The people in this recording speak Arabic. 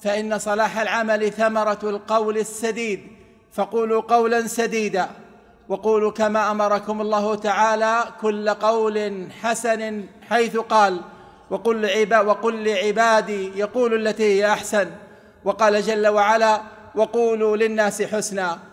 فان صلاح العمل ثمره القول السديد فقولوا قولا سديدا وقولوا كما امركم الله تعالى كل قول حسن حيث قال وقل لعبادي يقول التي هي احسن وقال جل وعلا وقولوا للناس حسنا